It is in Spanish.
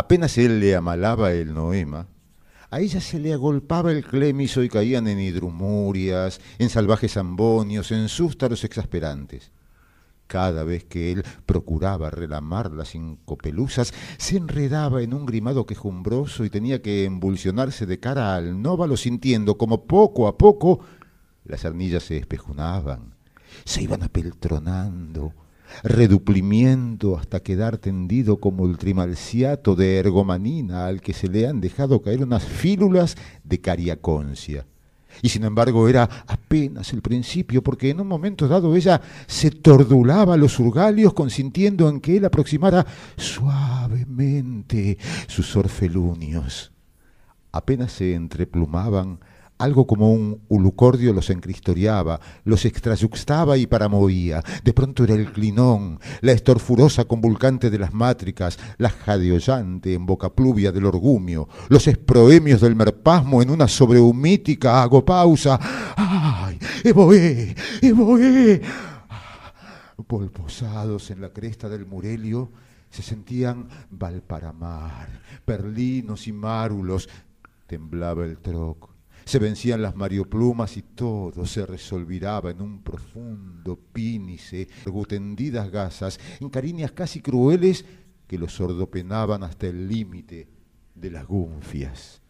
Apenas él le amalaba el noema, a ella se le agolpaba el clemiso y caían en hidrumurias, en salvajes ambonios, en sústaros exasperantes. Cada vez que él procuraba relamar las pelusas, se enredaba en un grimado quejumbroso y tenía que embulsionarse de cara al nóvalo sintiendo como poco a poco las arnillas se espejunaban, se iban apeltronando, reduplimiento hasta quedar tendido como el trimalciato de ergomanina al que se le han dejado caer unas fílulas de cariaconcia. Y sin embargo era apenas el principio, porque en un momento dado ella se tordulaba los urgalios consintiendo en que él aproximara suavemente sus orfelunios. Apenas se entreplumaban algo como un ulucordio los encristoriaba, los extrayuxtaba y paramovía. De pronto era el clinón, la estorfurosa convulcante de las mátricas, la jadeollante en boca pluvia del orgumio, los esproemios del merpasmo en una sobrehumítica agopausa. ¡Ay! ¡Eboé! ¡Eboé! Polposados ah, en la cresta del murelio, se sentían valparamar, perlinos y márulos. Temblaba el troc se vencían las marioplumas y todo se resolviraba en un profundo pínice, tendidas gasas, en cariñas casi crueles que los sordopenaban hasta el límite de las gunfias.